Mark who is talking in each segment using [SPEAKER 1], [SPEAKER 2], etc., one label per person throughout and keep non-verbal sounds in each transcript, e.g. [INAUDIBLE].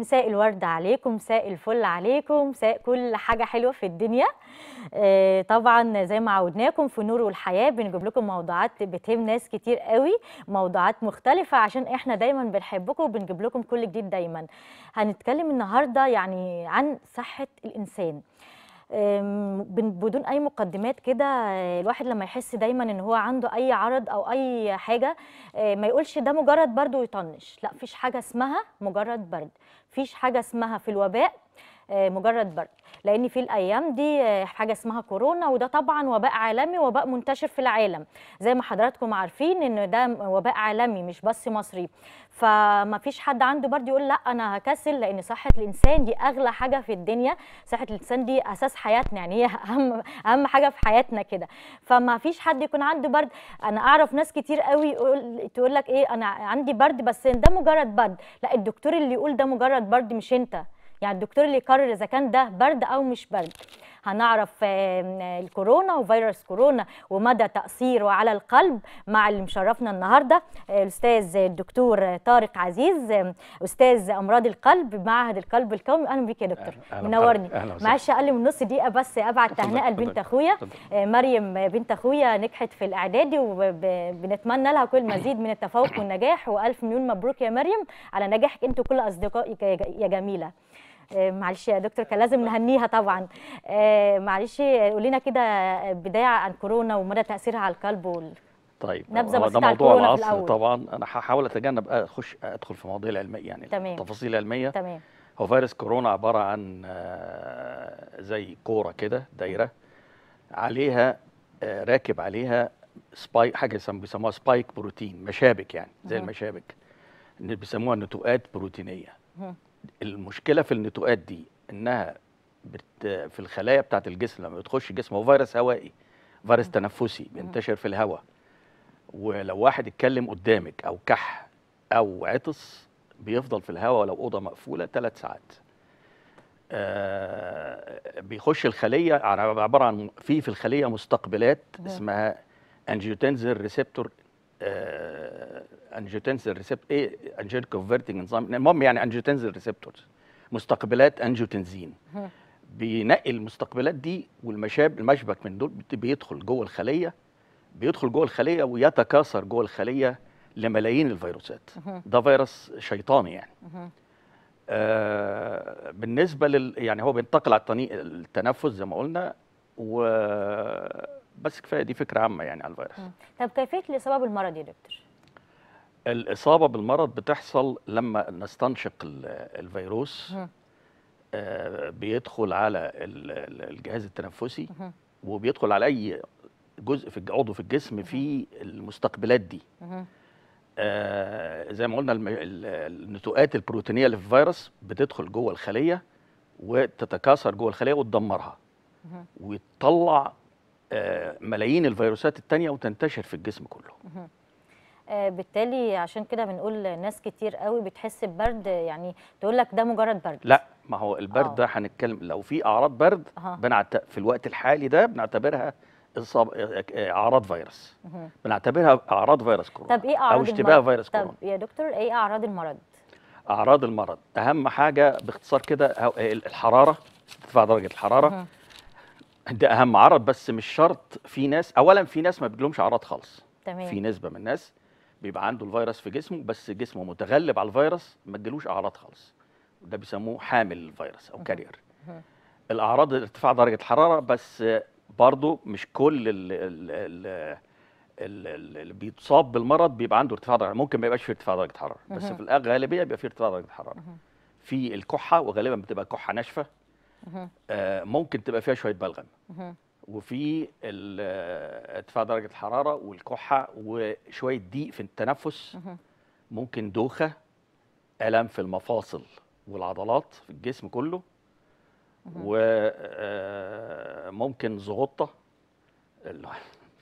[SPEAKER 1] مساء الورد عليكم مساء الفل عليكم مساء كل حاجه حلوه في الدنيا آه، طبعا زي ما عودناكم في نور والحياه بنجيب لكم موضوعات بتهم ناس كتير قوي موضوعات مختلفه عشان احنا دايما بنحبكم وبنجيب لكم كل جديد دايما هنتكلم النهارده يعني عن صحه الانسان بدون اي مقدمات كده آه، الواحد لما يحس دايما ان هو عنده اي عرض او اي حاجه آه، ما يقولش ده مجرد برد ويطنش لا فيش حاجه اسمها مجرد برد فيش حاجه اسمها في الوباء آه، مجرد برد لان في الايام دي آه، حاجه اسمها كورونا وده طبعا وباء عالمي وباء منتشر في العالم زي ما حضراتكم عارفين ان ده وباء عالمي مش بس مصري فما فيش حد عنده برد يقول لا انا هكسل لان صحه الانسان دي اغلى حاجه في الدنيا صحه الانسان دي اساس حياتنا يعني هي [LAUGHS] اهم اهم حاجه في حياتنا كده فما فيش حد يكون عنده برد انا اعرف ناس كتير قوي تقول لك ايه انا عندي برد بس ده مجرد برد لا الدكتور اللي يقول ده مجرد برد مش انت يعني الدكتور اللي يقرر اذا كان ده برد او مش برد هنعرف الكورونا وفيروس كورونا ومدى تاثيره على القلب مع اللي مشرفنا النهارده الاستاذ الدكتور طارق عزيز استاذ امراض القلب بمعهد القلب القومي اهلا بيك يا دكتور منورني معلش اقل من نص دقيقه بس ابعت تهنئه لبنت اخويا آه، مريم بنت اخويا نجحت في الاعدادي وبنتمنى لها كل مزيد من التفوق والنجاح والف مليون مبروك يا مريم على نجاحك انت وكل اصدقائك يا جميله آه، معلش يا دكتور كان لازم نهنيها طبعا آه، معلش قول لنا كده بدايه عن كورونا ومدى تاثيرها على القلب وال...
[SPEAKER 2] طيب نبذه بسيطه ده موضوع العصر طبعا انا هحاول اتجنب اخش ادخل في مواضيع العلميه يعني تمام. التفاصيل العلميه تمام هو فيروس كورونا عباره عن آه، زي كوره كده دايره عليها راكب عليها سبايك حاجه بيسموها سبايك بروتين مشابك يعني زي المشابك بيسموها نتوءات بروتينيه المشكله في النتوءات دي انها بت في الخلايا بتاعت الجسم لما بتخش الجسم هو فيروس هوائي فيروس تنفسي بينتشر في الهواء ولو واحد اتكلم قدامك او كح او عطس بيفضل في الهواء ولو اوضه مقفوله ثلاث ساعات آه بيخش الخليه عباره عن في في الخليه مستقبلات اسمها انجيوتنزل ريسبتور انجيوتنسين آه، ريسبت ايه انجيوت كونفرتنج انزيم المهم يعني انجيوتنسين ريسبتورز مستقبلات انجيوتنزين بينقي المستقبلات دي والمشاب المشبك من دول بيدخل جوه الخليه بيدخل جوه الخليه ويتكاثر جوه الخليه لملايين الفيروسات ده فيروس شيطاني يعني آه بالنسبه لل يعني هو بينتقل على التنفس زي ما قلنا و بس كفايه دي فكره عامه يعني على الفيروس
[SPEAKER 1] طب كيفيه الاصابه بالمرض يا دكتور
[SPEAKER 2] الاصابه بالمرض بتحصل لما نستنشق الفيروس آه بيدخل على الجهاز التنفسي وبيدخل على اي جزء في عضو في الجسم في المستقبلات دي آه زي ما قلنا النتوءات البروتينيه اللي في الفيروس بتدخل جوه الخليه وتتكاثر جوه الخليه وتدمرها ويطلع آه، ملايين الفيروسات التانية وتنتشر في الجسم كله
[SPEAKER 1] آه، بالتالي عشان كده بنقول ناس كتير قوي بتحس ببرد يعني تقول لك ده مجرد برد لا
[SPEAKER 2] ما هو البرد ده آه. هنتكلم لو في اعراض برد بنعت... في الوقت الحالي ده بنعتبرها اصاب اعراض فيروس بنعتبرها اعراض فيروس كورونا
[SPEAKER 1] طب ايه اعراض او اشتباه فيروس كورونا طب يا دكتور ايه اعراض المرض
[SPEAKER 2] اعراض المرض اهم حاجه باختصار كده الحراره ارتفاع درجه الحراره ده اهم عرض بس مش شرط في ناس اولا في ناس ما بتجيلهمش أعراض خالص تمام في نسبه من الناس بيبقى عنده الفيروس في جسمه بس جسمه متغلب على الفيروس ما تجيلوش اعراض خالص ده بيسموه حامل الفيروس او كارير الاعراض ارتفاع درجه الحراره بس برضه مش كل اللي بيتصاب بالمرض بيبقى عنده ارتفاع درجه ممكن ما يبقاش في ارتفاع درجه حراره بس في الغالبيه بيبقى في ارتفاع درجه حراره في الكحه وغالبا بتبقى كحه ناشفه آه، ممكن تبقى فيها شويه بلغم وفي آه، ارتفاع درجه الحراره والكحه وشويه ضيق في التنفس ممكن دوخه الام في المفاصل والعضلات في الجسم كله وممكن آه، زغطه [LAUGHS]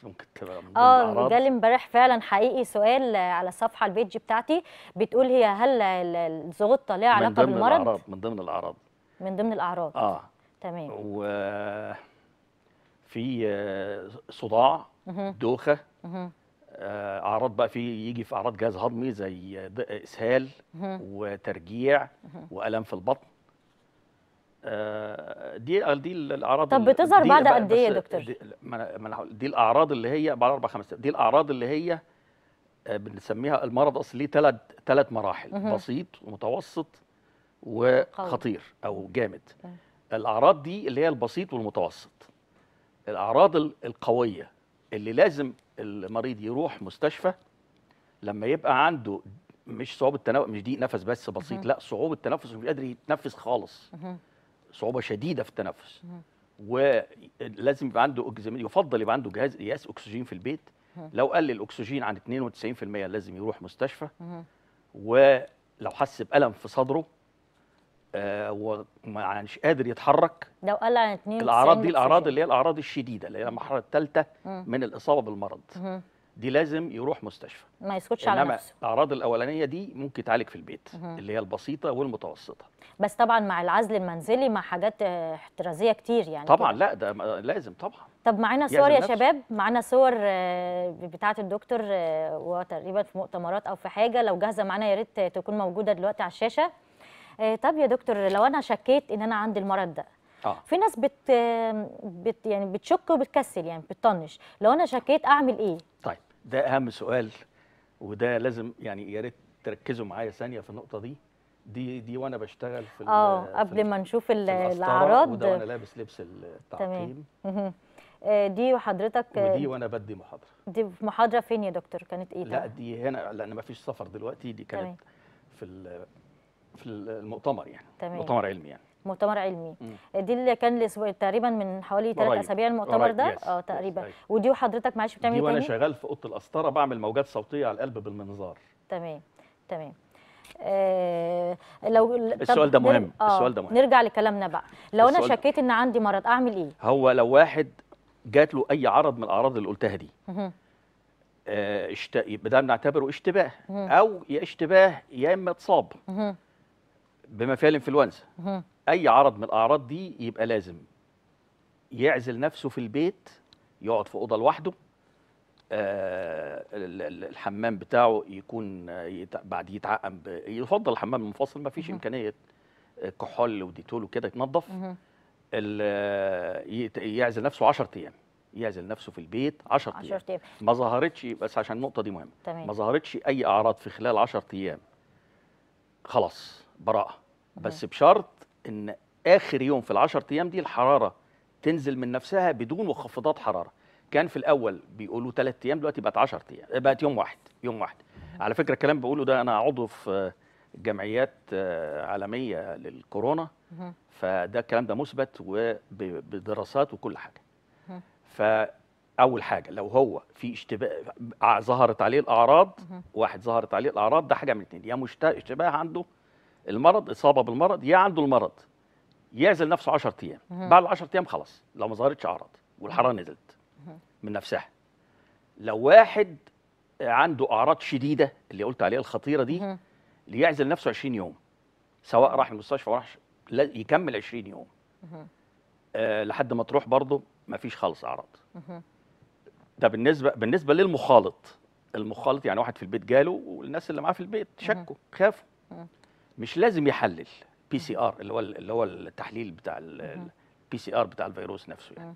[SPEAKER 2] ممكن تبقى اه جالي
[SPEAKER 1] امبارح فعلا حقيقي سؤال على الصفحه البيج بتاعتي بتقول هي هل الزغطه ليها علاقه بالمرض؟ من ضمن الاعراض
[SPEAKER 2] من ضمن الاعراض
[SPEAKER 1] من ضمن الاعراض اه تمام
[SPEAKER 2] وفي صداع دوخه آه، اعراض بقى في يجي في اعراض جهاز هضمي زي اسهال وترجيع والم في البطن آه، دي دي الاعراض طب بتظهر بعد قد ايه يا دكتور؟ دي, دي الاعراض اللي هي بعد اربع خمس دي الاعراض اللي هي آه، بنسميها المرض اصل ليه ثلاث ثلاث مراحل بسيط ومتوسط وخطير او جامد الاعراض دي اللي هي البسيط والمتوسط الاعراض القويه اللي لازم المريض يروح مستشفى لما يبقى عنده مش صعوبه التنفس مش ضيق نفس بس بسيط لا صعوبه تنفس مش قادر يتنفس خالص صعوبه شديده في التنفس ولازم يبقى عنده يفضل يبقى عنده جهاز قياس اكسجين في البيت لو قل الاكسجين عن 92% لازم يروح مستشفى ولو حس بالم في صدره آه، هو مش قادر يتحرك
[SPEAKER 1] لو قال عن 92 الاعراض دي الاعراض اللي
[SPEAKER 2] هي الاعراض الشديده اللي هي المرحله الثالثه من الاصابه بالمرض دي لازم يروح مستشفى
[SPEAKER 1] ما يسكتش على نفسه
[SPEAKER 2] الاعراض الاولانيه دي ممكن تعالج في البيت مم. اللي هي البسيطه والمتوسطه
[SPEAKER 1] بس طبعا مع العزل المنزلي مع حاجات آه، احترازيه كتير يعني طبعا كده. لا
[SPEAKER 2] ده لازم طبعا
[SPEAKER 1] طب معانا صور يا نفسه. شباب معانا صور آه، بتاعه الدكتور وتقريبا في مؤتمرات او في حاجه لو جاهزه معانا يا ريت تكون موجوده دلوقتي على الشاشه آه، طب يا دكتور لو انا شكيت ان انا عندي المرض ده آه. في ناس بت, بت يعني بتشك وبتكسل يعني بتطنش لو انا شكيت اعمل ايه
[SPEAKER 2] طيب ده اهم سؤال وده لازم يعني يا ريت تركزوا معايا ثانيه في النقطه دي دي دي وانا بشتغل في اه قبل ما
[SPEAKER 1] نشوف الاعراض وده وانا
[SPEAKER 2] لابس لبس التعقيم
[SPEAKER 1] تمام آه، دي وحضرتك ودي
[SPEAKER 2] وانا بدي محاضره
[SPEAKER 1] دي محاضره فين يا دكتور كانت ايه لا طيب؟
[SPEAKER 2] دي هنا لان ما فيش سفر دلوقتي دي كانت تمام. في في المؤتمر يعني تمام. مؤتمر علمي يعني
[SPEAKER 1] مؤتمر علمي مم. دي اللي كان تقريبا من حوالي ثلاث اسابيع المؤتمر ده اه تقريبا يس. أيوة. ودي وحضرتك معلش بتعمل ايه وانا شغال
[SPEAKER 2] في اوضه القسطره بعمل موجات صوتيه على القلب بالمنظار
[SPEAKER 1] تمام تمام آه لو السؤال ده مهم آه السؤال ده مهم نرجع لكلامنا بقى لو انا شكيت ان عندي مرض اعمل ايه
[SPEAKER 2] هو لو واحد جات له اي عرض من الاعراض اللي قلتها دي مم. آه ده بنعتبره اشتباه مم. او يا اشتباه يا اما اتصاب مم. بما فيها الانفلونزا اي عرض من الاعراض دي يبقى لازم يعزل نفسه في البيت يقعد في اوضه لوحده آه الحمام بتاعه يكون يتع... بعد يتعقم ب... يفضل الحمام المنفصل ما فيش امكانيه آه، كحول وديتول وكده يتنظف يعزل نفسه 10 ايام يعزل نفسه في البيت 10 ايام طيب. ما ظهرتش بس عشان النقطه دي مهمه ما ظهرتش اي اعراض في خلال 10 ايام خلاص براءه بس بشرط ان اخر يوم في العشر ايام دي الحراره تنزل من نفسها بدون مخفضات حراره كان في الاول بيقولوا ثلاث ايام دلوقتي بقت 10 ايام بقت يوم واحد يوم واحد على فكره الكلام بقوله ده انا عضو في جمعيات آه، عالميه للكورونا فده الكلام ده مثبت وبدراسات وكل حاجه فاول حاجه لو هو في اشتباه ظهرت عليه الاعراض واحد ظهرت عليه الاعراض ده حاجه من اثنين يا اشتباه عنده المرض اصابه بالمرض يا عنده المرض يعزل نفسه 10 ايام بعد ال 10 ايام خلاص لو ما ظهرتش اعراض والحراره نزلت من نفسها لو واحد عنده اعراض شديده اللي قلت عليها الخطيره دي ليعزل نفسه 20 يوم سواء راح المستشفى راح يكمل 20 يوم أه لحد ما تروح برضه ما فيش خالص اعراض ده بالنسبه بالنسبه للمخالط المخالط يعني واحد في البيت جاله والناس اللي معاه في البيت شكوا خافوا مش لازم يحلل بي سي ار اللي هو اللي هو التحليل بتاع البي سي ار بتاع الفيروس نفسه يعني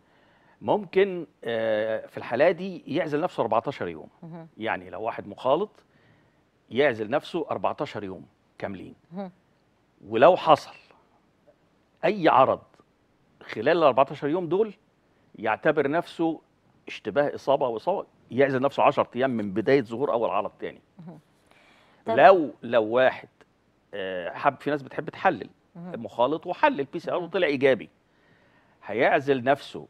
[SPEAKER 2] ممكن آه، في الحاله دي يعزل نفسه 14 يوم يعني لو واحد مخالط يعزل نفسه 14 يوم كاملين ولو حصل اي عرض خلال ال 14 يوم دول يعتبر نفسه اشتباه اصابه او اصابه يعزل نفسه 10 ايام من بدايه ظهور اول عرض تاني لو لو واحد آه، حب في ناس بتحب تحلل مخالط وحلل بي سي ار وطلع ايجابي هيعزل نفسه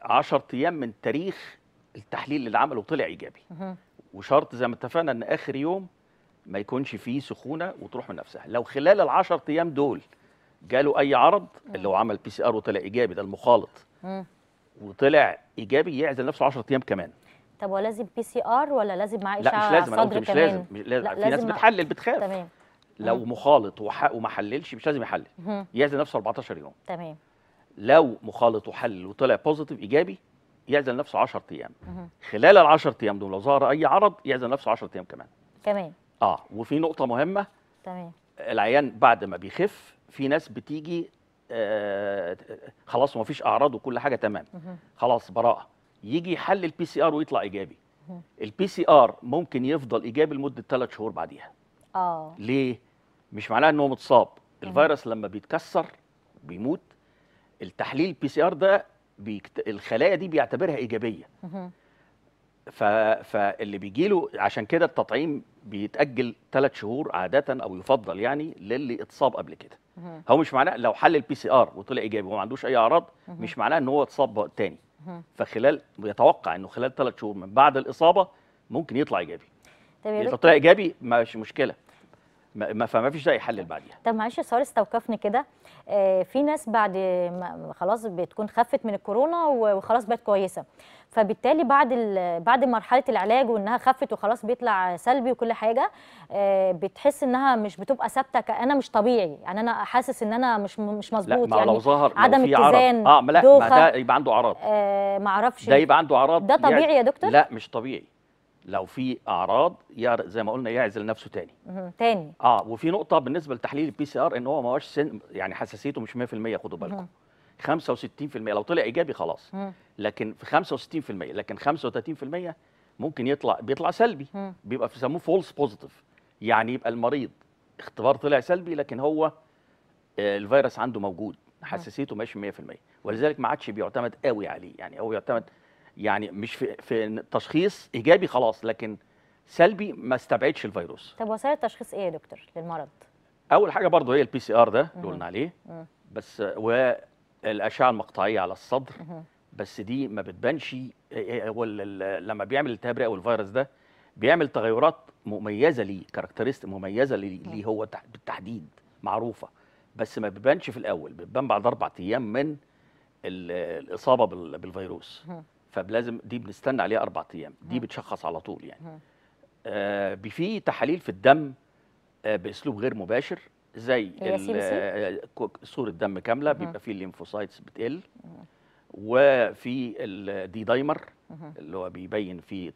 [SPEAKER 2] 10 ايام من تاريخ التحليل اللي عمله وطلع ايجابي وشرط زي ما اتفقنا ان اخر يوم ما يكونش فيه سخونه وتروح من نفسها لو خلال ال10 ايام دول جاله اي عرض اللي هو عمل بي سي ار وطلع ايجابي ده المخالط وطلع ايجابي يعزل نفسه 10 ايام كمان
[SPEAKER 1] طب هو لازم بي سي ار ولا لازم معاه اشعه لا مش لازم مش لازم
[SPEAKER 2] مش لازم في لازم ناس بتحلل بتخاف تمام لو مخالط وما حللش مش لازم يحلل يعزل نفسه 14 يوم تمام لو مخالط وحلل وطلع بوزيتيف ايجابي يعزل نفسه 10 ايام خلال ال 10 ايام دول لو ظهر اي عرض يعزل نفسه 10 ايام كمان كمان اه وفي نقطه مهمه تمام العيان بعد ما بيخف في ناس بتيجي آه خلاص ما فيش اعراض وكل حاجه تمام خلاص براءه يجي يحلل البي سي ار ويطلع ايجابي البي سي ار ممكن يفضل ايجابي لمده 3 شهور بعديها اه ليه مش معناها هو متصاب الفيروس لما بيتكسر بيموت التحليل بي سي ار ده بيكت... الخلايا دي بيعتبرها ايجابيه ف... فاللي بيجي له عشان كده التطعيم بيتاجل ثلاث شهور عاده او يفضل يعني للي اتصاب قبل كده هو مش معناه لو حل البي سي ار وطلع ايجابي وما عندوش اي اعراض مش معناه ان هو اتصاب تاني فخلال بيتوقع انه خلال ثلاث شهور من بعد الاصابه ممكن يطلع ايجابي طب يطلع ايجابي مش مشكله ما فما فيش اي حل بعديها
[SPEAKER 1] طب معلش سؤال استوقفني كده آه في ناس بعد ما خلاص بتكون خفت من الكورونا وخلاص بقت كويسه فبالتالي بعد بعد مرحله العلاج وانها خفت وخلاص بيطلع سلبي وكل حاجه آه بتحس انها مش بتبقى ثابته انا مش طبيعي يعني انا حاسس ان انا مش مش مظبوط يعني لو ظهر عدم لو اتزان عرض. اه لا ما ده يبقى عنده اعراض آه ما اعرفش ده يبقى
[SPEAKER 2] عنده اعراض ده طبيعي يعني يا دكتور لا مش طبيعي لو في اعراض زي ما قلنا يعزل نفسه تاني تاني اه وفي نقطه بالنسبه لتحليل البي سي ار ان هو ما هوش سن يعني حساسيته مش 100% خدوا بالكم 65% لو طلع ايجابي خلاص لكن في 65% لكن 35% ممكن يطلع بيطلع سلبي بيبقى بيسموه فولس بوزيتيف يعني يبقى المريض اختبار طلع سلبي لكن هو آه، الفيروس عنده موجود حساسيته ماشي 100% ولذلك ما عادش بيعتمد قوي عليه يعني هو يعتمد يعني مش في, في تشخيص ايجابي خلاص لكن سلبي ما استبعدش الفيروس
[SPEAKER 1] طب وسائل التشخيص ايه يا دكتور للمرض
[SPEAKER 2] اول حاجه برضه هي البي سي ار ده اللي قلنا عليه بس والاشعه المقطعيه على الصدر بس دي ما بتبانش لما بيعمل التهاب او الفيروس ده بيعمل تغيرات مميزه ليه كاركترست مميزه ليه هو بالتحديد معروفه بس ما بتبانش في الاول بتبان بعد اربع ايام من الاصابه بالفيروس فلازم دي بنستنى عليها اربع ايام دي بتشخص على طول يعني آه في تحاليل في الدم آه باسلوب غير مباشر زي إيه آه، صوره دم كامله بيبقى فيه الليمفوسايتس بتقل وفي الدي دايمر اللي هو بيبين فيه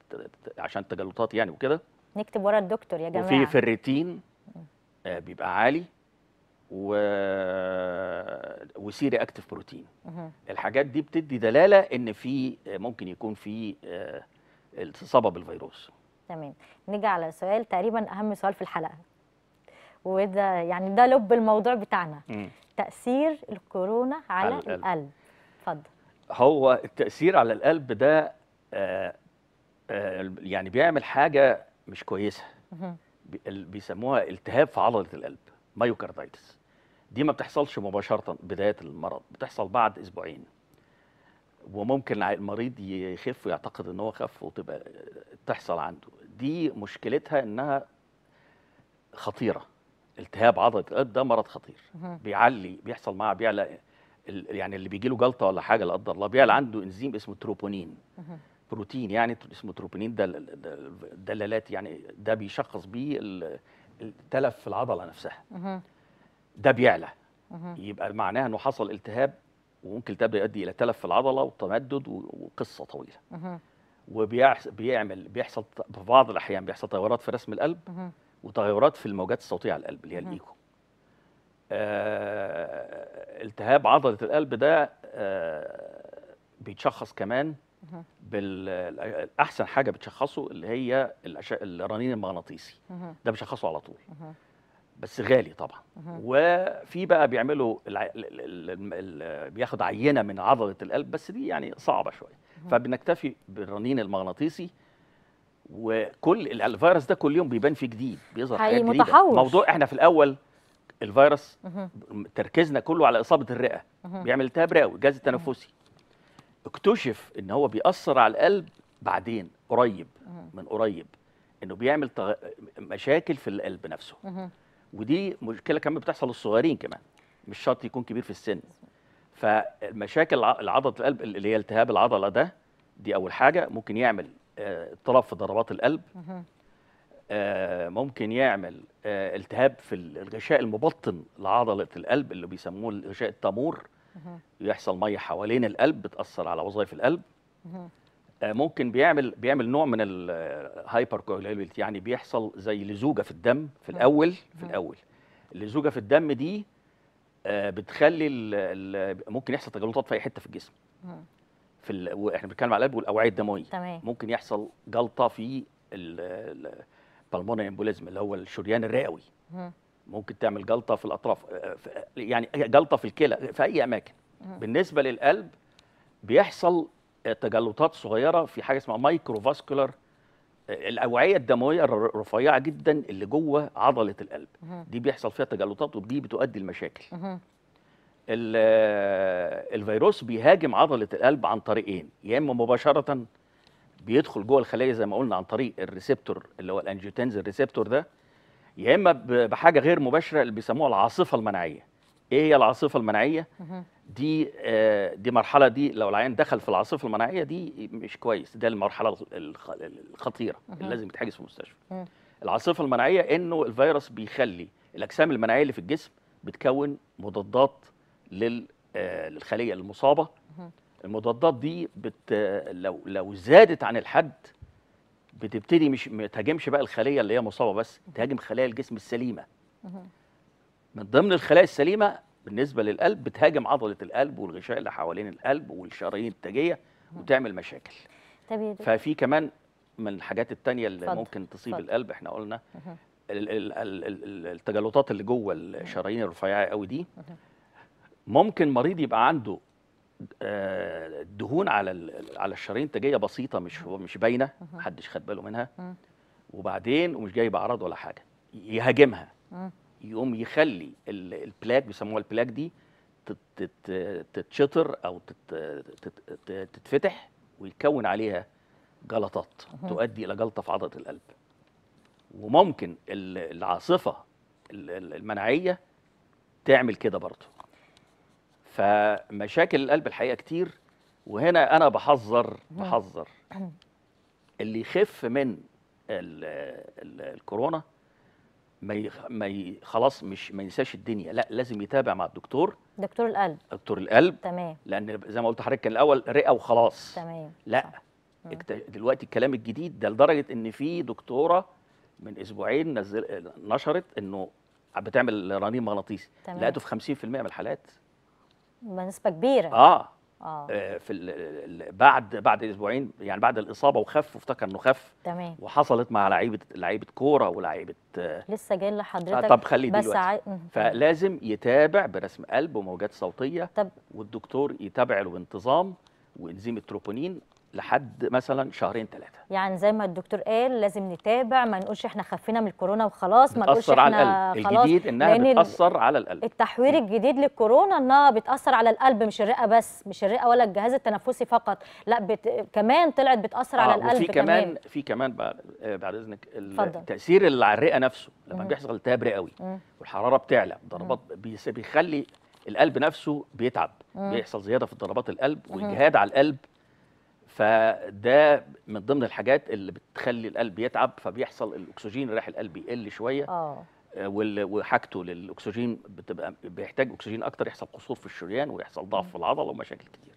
[SPEAKER 2] عشان التجلطات يعني وكده
[SPEAKER 1] نكتب ورا الدكتور يا جماعه وفي
[SPEAKER 2] في آه بيبقى عالي و... وسيري اكتف بروتين الحاجات دي بتدي دلاله ان في ممكن يكون في الاصابه آه، بالفيروس
[SPEAKER 1] تمام نيجي على سؤال تقريبا اهم سؤال في الحلقه وده يعني ده لب الموضوع بتاعنا مم. تاثير الكورونا على, على القلب اتفضل
[SPEAKER 2] هو التاثير على القلب ده آآ آه، آآ آه، يعني بيعمل حاجه مش كويسه بيسموها التهاب في عضله القلب مايوكاردايتس دي ما بتحصلش مباشرة بداية المرض بتحصل بعد أسبوعين وممكن المريض يخف ويعتقد ان هو خف وتبقى تحصل عنده دي مشكلتها انها خطيره التهاب عضله القلب ده مرض خطير بيعلي بيحصل معاه بيعلى يعني اللي بيجي له جلطه ولا حاجه لا قدر الله بيعلى عنده انزيم اسمه تروبونين بروتين يعني اسمه تروبونين ده دلالات يعني ده بيشخص بيه التلف في العضله نفسها ده بيعلى يبقى معناها انه حصل التهاب وممكن التهاب يؤدي الى تلف في العضله وتمدد وقصه طويله وبيعمل بيحصل في بعض الاحيان بيحصل تغيرات في رسم القلب وتغيرات في الموجات الصوتيه على القلب اللي هي الايكو آه التهاب عضله القلب ده آه بيتشخص كمان احسن حاجه بتشخصه اللي هي الرنين المغناطيسي ده بيشخصه على طول بس غالي طبعا وفي بقى بيعملوا الع... بياخد عينه من عضله القلب بس دي يعني صعبه شويه فبنكتفي بالرنين المغناطيسي وكل الفيروس ده كل يوم بيبان فيه جديد بيظهر حاجات جديده موضوع احنا في الاول الفيروس تركيزنا كله على اصابه الرئه بيعمل التهاب رئوي الجهاز التنفسي اكتشف ان هو بيأثر على القلب بعدين قريب من قريب انه بيعمل تغ... مشاكل في القلب نفسه ودي مشكله كمان بتحصل للصغيرين كمان مش شرط يكون كبير في السن فمشاكل العضله القلب اللي هي التهاب العضله ده دي اول حاجه ممكن يعمل آه، اضطراب في ضربات القلب آه، ممكن يعمل آه، التهاب في الغشاء المبطن لعضله القلب اللي بيسموه الغشاء التامور يحصل ميه حوالين القلب بتاثر على وظائف القلب آه، ممكن بيعمل بيعمل نوع من الهايبر آه، كوجولابيلتي يعني بيحصل زي لزوجه في الدم في الاول في الاول اللزوجه في الدم دي آه، بتخلي الـ الـ ممكن يحصل تجلطات في اي حته في الجسم في احنا بنتكلم على القلب والاوعيه الدمويه تمام. ممكن يحصل جلطه في البلمونري امبوليزم اللي هو الشريان الرئوي ممكن تعمل جلطه في الاطراف يعني جلطه في الكلى في اي اماكن بالنسبه للقلب بيحصل تجلطات صغيره في حاجه اسمها مايكروفاسكولار آه، الاوعيه الدمويه الرفيعه جدا اللي جوه عضله القلب دي بيحصل فيها تجلطات ودي بتؤدي لمشاكل آه، الفيروس بيهاجم عضله القلب عن طريقين يا اما مباشره بيدخل جوه الخلايا زي ما قلنا عن طريق الريسبتور اللي هو الانجيوتنز ريسبتور ده يا اما بحاجه غير مباشره اللي بيسموها العاصفه المناعيه ايه هي العاصفه المناعيه دي آه، دي مرحله دي لو العيان دخل في العاصفه المناعيه دي مش كويس ده المرحله الخطيره اللي لازم يتحجز في المستشفى العاصفه المناعيه انه الفيروس بيخلي الاجسام المناعيه اللي في الجسم بتكون مضادات آه، للخليه المصابه المضادات دي بت لو لو زادت عن الحد بتبتدي مش ما تهاجمش بقى الخليه اللي هي مصابه بس تهاجم خلايا الجسم السليمه من ضمن الخلايا السليمه بالنسبه للقلب بتهاجم عضله القلب والغشاء اللي حوالين القلب والشرايين التاجيه وتعمل مشاكل ففي كمان من الحاجات التانية اللي فضل. ممكن تصيب فضل. القلب احنا قلنا التجلطات اللي جوه الشرايين الرفيعه قوي دي ممكن مريض يبقى عنده آه، دهون على على الشرايين التاجيه بسيطه مش مش باينه محدش خد باله منها وبعدين ومش جايب اعراض ولا حاجه يهاجمها يقوم يخلي البلاك بيسموها البلاك دي تتشطر او تتفتح ويكون عليها جلطات تؤدي الى جلطه في عضله القلب وممكن العاصفه المناعيه تعمل كده برضه فمشاكل القلب الحقيقه كتير وهنا انا بحذر بحذر اللي يخف من ال ال الكورونا ما ما خلاص مش ما ينساش الدنيا لا لازم يتابع مع الدكتور دكتور القلب دكتور القلب تمام لان زي ما قلت لحضرتك كان الاول رئه وخلاص تمام لا اكت... دلوقتي الكلام الجديد ده لدرجه ان في دكتوره من اسبوعين نزل... نشرت انه بتعمل رنين مغناطيسي لقيته في 50% من الحالات
[SPEAKER 1] بنسبه كبيره اه آه.
[SPEAKER 2] آه. في ال بعد بعد اسبوعين يعني بعد الاصابه وخف وافتكر انه خف تمام وحصلت مع لعيبه لعيبه كوره ولاعيبه آه.
[SPEAKER 1] لسه جاي لحضرتك آه طب خليه بس دلوقتي
[SPEAKER 2] فلازم يتابع برسم قلب وموجات صوتيه طب والدكتور يتابع له بانتظام وانزيم التروبونين لحد مثلا شهرين ثلاثه
[SPEAKER 1] يعني زي ما الدكتور قال لازم نتابع ما نقولش احنا خفينا من الكورونا وخلاص ما نقولش احنا على القلب خلاص الجديد انها بتاثر على القلب التحوير الجديد للكورونا انها بتاثر على القلب مش الرئه بس مش الرئه ولا الجهاز التنفسي فقط لا بت... كمان طلعت بتاثر آه على القلب وفي كمان, كمان
[SPEAKER 2] في كمان بعد, آه، اذنك التاثير اللي على الرئه نفسه لما بيحصل التهاب رئوي والحراره بتعلى ضربات بيخلي القلب نفسه بيتعب مم. بيحصل زياده في ضربات القلب والجهاد على القلب فده من ضمن الحاجات اللي بتخلي القلب يتعب فبيحصل الاكسجين رايح القلب يقل شويه اه, آه، وحاجته للاكسجين بتبقى بيحتاج اكسجين اكتر يحصل قصور في الشريان ويحصل ضعف في العضله ومشاكل كتير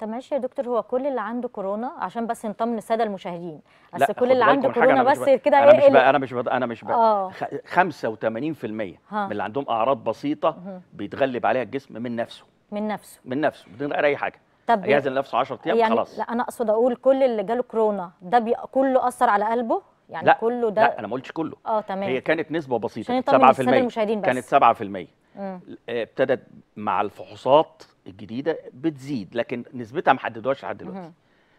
[SPEAKER 1] طب ماشي يا دكتور هو كل اللي عنده كورونا عشان بس نطمن الساده المشاهدين بس كل اللي عنده كورونا بس كده انا مش بقى انا
[SPEAKER 2] مش بقى انا مش بقى 85% آه. من اللي عندهم اعراض بسيطه بيتغلب عليها الجسم من نفسه من نفسه من نفسه بدون اي حاجه طب يعزل نفسه 10 ايام يعني خلاص لا
[SPEAKER 1] انا اقصد اقول كل اللي جاله كورونا ده بي... كله اثر على قلبه يعني لا كله ده لا
[SPEAKER 2] انا ما قلتش كله اه تمام هي كانت نسبه بسيطه 7% بس كانت 7% آه، ابتدت مع الفحوصات الجديده بتزيد لكن نسبتها ما حددوهاش لحد دلوقتي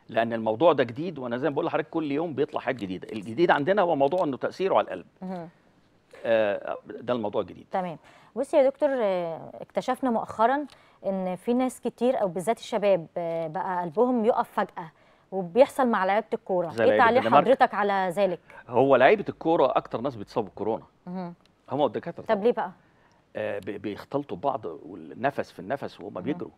[SPEAKER 2] لان الموضوع ده جديد وانا زي ما بقول لحضرتك كل يوم بيطلع حاجه جديده الجديد عندنا هو موضوع انه تاثيره على القلب آه ده الموضوع
[SPEAKER 1] الجديد تمام بصي يا دكتور آه، اكتشفنا مؤخرا ان في ناس كتير او بالذات الشباب آه، بقى قلبهم يقف فجاه وبيحصل مع لعيبه الكوره ايه تعليق حضرتك على ذلك
[SPEAKER 2] هو لعيبه الكوره اكتر ناس بيتصابوا بالكورونا هم والدكاتره طب ليه بقى آه، بيختلطوا ببعض والنفس في النفس وهما بيجروا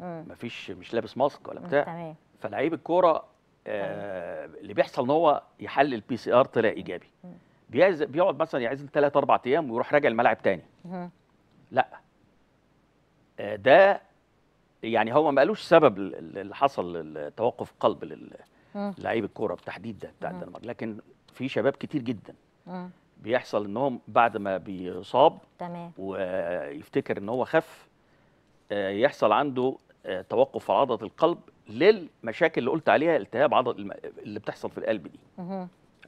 [SPEAKER 2] مفيش مش لابس ماسك ولا بتاع تمام فلعيب الكوره آه اللي بيحصل ان هو يحلل بي سي ار طلع ايجابي بيقعد مثلا يعزل ثلاث اربع ايام ويروح راجع الملعب تاني لا ده يعني هو ما قالوش سبب اللي حصل توقف قلب لعيب الكوره بالتحديد ده بتاع الدنمارك لكن في شباب كتير جدا بيحصل انهم بعد ما بيصاب تمام ويفتكر ان هو خف آه، يحصل عنده آه، توقف في عضله القلب للمشاكل اللي قلت عليها التهاب عضل اللي بتحصل في القلب دي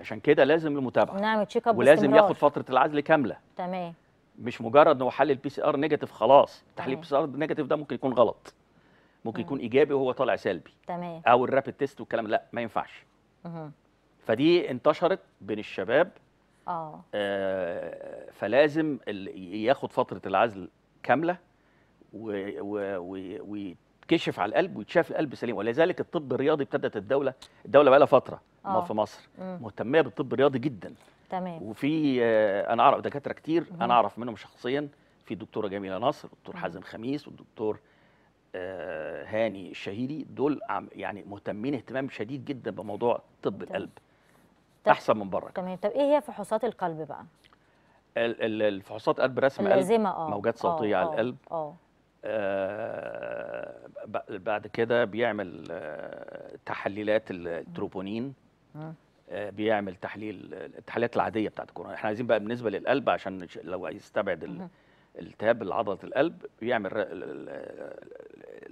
[SPEAKER 2] عشان كده لازم المتابعه
[SPEAKER 1] نعم تشيك اب ولازم ياخد
[SPEAKER 2] فتره العزل كامله تمام مش مجرد ان هو حلل بي سي ار نيجاتيف خلاص تحليل بي سي ار نيجاتيف ده ممكن يكون غلط ممكن مم. يكون ايجابي وهو طالع سلبي تمام او الرابيد تيست والكلام لا ما ينفعش مم. فدي انتشرت بين الشباب آه. آه فلازم ياخد فتره العزل كامله ويتكشف على القلب ويتشاف القلب سليم ولذلك الطب الرياضي ابتدت الدوله الدوله بقى لها فتره ما آه. في مصر
[SPEAKER 1] مهتميه
[SPEAKER 2] بالطب الرياضي جدا تمام وفي آه، انا اعرف دكاتره كتير انا اعرف منهم شخصيا في الدكتوره جميله نصر والدكتور حازم خميس والدكتور آه، هاني الشهيدي دول يعني مهتمين اهتمام شديد جدا بموضوع طب القلب طب احسن من بره
[SPEAKER 1] تمام طب ايه هي فحوصات القلب بقى
[SPEAKER 2] الفحوصات قلب رسم قلب آه. موجات صوتيه آه. على آه، القلب آه. آه بعد كده بيعمل تحليلات التروبونين بيعمل تحليل التحليلات العاديه بتاعت الكورونا احنا عايزين بقى بالنسبه للقلب عشان لو يستبعد التهاب العضله القلب بيعمل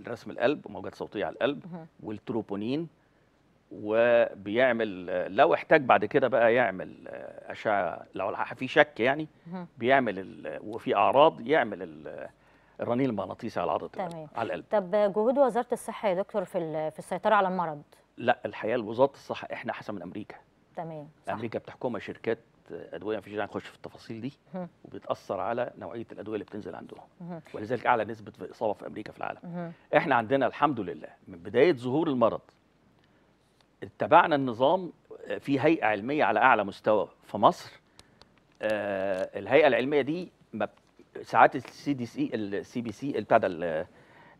[SPEAKER 2] رسم القلب وموجات صوتيه على القلب والتروبونين وبيعمل لو احتاج بعد كده بقى يعمل اشعه لو في شك يعني بيعمل وفي اعراض يعمل الرنين المغناطيسي على عضله تمام. على القلب
[SPEAKER 1] طب جهود وزاره الصحه يا دكتور في في السيطره على المرض
[SPEAKER 2] لا الحقيقه وزاره الصحه احنا احسن من امريكا
[SPEAKER 1] تمام امريكا
[SPEAKER 2] بتحكمها شركات ادويه مفيش داعي نخش في التفاصيل دي وبتاثر على نوعيه الادويه اللي بتنزل عندهم ولذلك اعلى نسبه في اصابه في امريكا في العالم احنا عندنا الحمد لله من بدايه ظهور المرض اتبعنا النظام آه، في هيئه علميه على اعلى مستوى في مصر آه الهيئه العلميه دي ساعات السي دي سي السي بي سي بتاع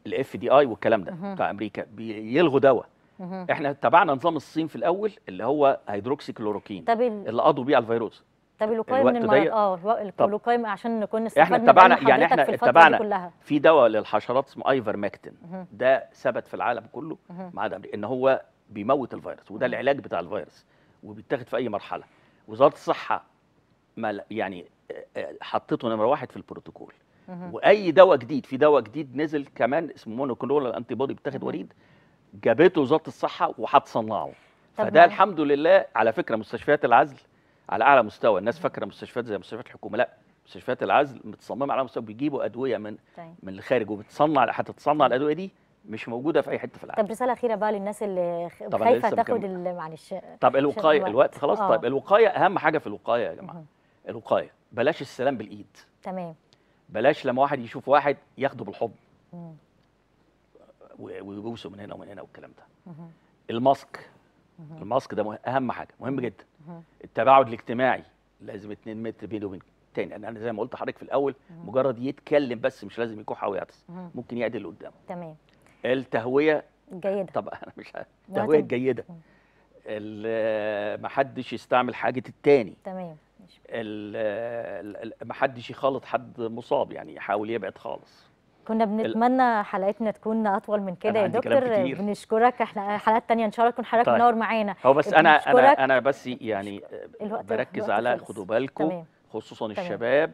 [SPEAKER 2] الاف دي اي والكلام ده بتاع امريكا بيلغوا دواء احنا اتبعنا نظام الصين في الاول اللي هو هيدروكسي كلوروكين طب اللي قضوا بيه على الفيروس
[SPEAKER 1] طب الوقايه من المرض اه الوقايه عشان نكون احنا اتبعنا يعني احنا اتبعنا
[SPEAKER 2] في دواء للحشرات اسمه ايفرمكتين ده ثبت في العالم كله ما عدا امريكا ان هو بيموت الفيروس وده العلاج بتاع الفيروس وبيتاخد في اي مرحله وزاره الصحه ما يعني آه، آه، حطيته نمره واحد في البروتوكول واي دواء جديد في دواء جديد نزل كمان اسمه مونوكلونال انتي بودي بتاخد وريد جابته وزاره الصحه وهتصنعه
[SPEAKER 3] فده الحمد
[SPEAKER 2] لله على فكره مستشفيات العزل على اعلى مستوى الناس فاكره مستشفيات زي مستشفيات الحكومه لا مستشفيات العزل متصممه على مستوى بيجيبوا ادويه من طيب. من الخارج وبتصنع هتتصنع طيب. الادويه دي مش موجوده في اي حته في العالم طب
[SPEAKER 1] رساله اخيره بقى للناس اللي خايفه تاخد معلش طب الوقايه الوقت خلاص آه. طيب
[SPEAKER 2] الوقايه اهم حاجه في الوقايه يا جماعه الوقايه بلاش السلام بالايد تمام بلاش لما واحد يشوف واحد ياخده بالحضن ويبوسوا من هنا ومن هنا والكلام ده الماسك الماسك ده اهم حاجه مهم جدا التباعد الاجتماعي لازم 2 متر بينه وبين تاني انا زي ما قلت لحضرتك في الاول مجرد يتكلم بس مش لازم يكح او يعطس ممكن يعدل اللي قدامه تمام التهويه الجيده طب انا مش عارف التهويه الجيده ما حدش يستعمل حاجه التاني تمام ما حدش يخالط حد مصاب يعني يحاول يبعد خالص
[SPEAKER 1] كنا بنتمنى حلقتنا تكون اطول من كده يا دكتور بنشكرك احنا حلقات تانية ان شاء الله تكون حضرتك طيب. منور معانا هو بس انا انا
[SPEAKER 2] انا بس يعني الوقت بركز الوقت على خدوا بالكم خصوصا تمام. الشباب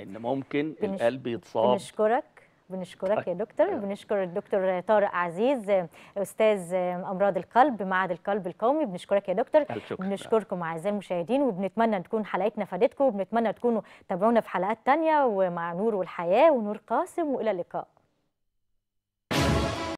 [SPEAKER 2] ان ممكن القلب يتصاب
[SPEAKER 1] بنشكرك بنشكرك يا طيب. دكتور آه. بنشكر الدكتور طارق عزيز استاذ امراض القلب معهد القلب القومي بنشكرك يا دكتور بنشكركم اعزائي المشاهدين وبنتمنى تكون حلقتنا فادتكم وبنتمنى تكونوا تابعونا في حلقات ثانيه ومع نور والحياه ونور قاسم والى اللقاء